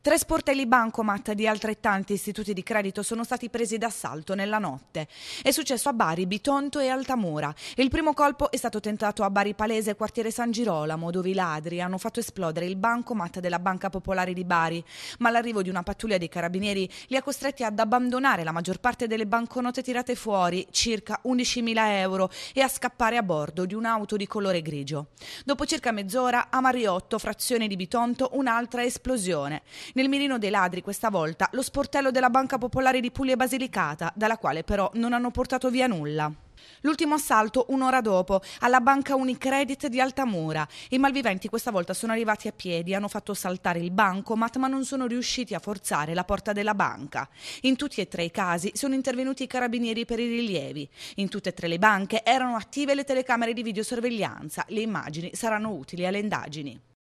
Tre sportelli bancomat di altrettanti istituti di credito sono stati presi d'assalto nella notte. È successo a Bari, Bitonto e Altamura. Il primo colpo è stato tentato a Bari Palese, quartiere San Girolamo, dove i ladri hanno fatto esplodere il bancomat della Banca Popolare di Bari, ma l'arrivo di una pattuglia dei carabinieri li ha costretti ad abbandonare la maggior parte delle banconote tirate fuori, circa 11.000 euro, e a scappare a bordo di un'auto di colore grigio. Dopo circa mezz'ora, a Mariotto, frazione di Bitonto, un'altra esplosione. Nel mirino dei ladri questa volta lo sportello della Banca Popolare di Puglia e Basilicata, dalla quale però non hanno portato via nulla. L'ultimo assalto un'ora dopo alla banca Unicredit di Altamura. I malviventi questa volta sono arrivati a piedi, hanno fatto saltare il bancomat ma non sono riusciti a forzare la porta della banca. In tutti e tre i casi sono intervenuti i carabinieri per i rilievi. In tutte e tre le banche erano attive le telecamere di videosorveglianza. Le immagini saranno utili alle indagini.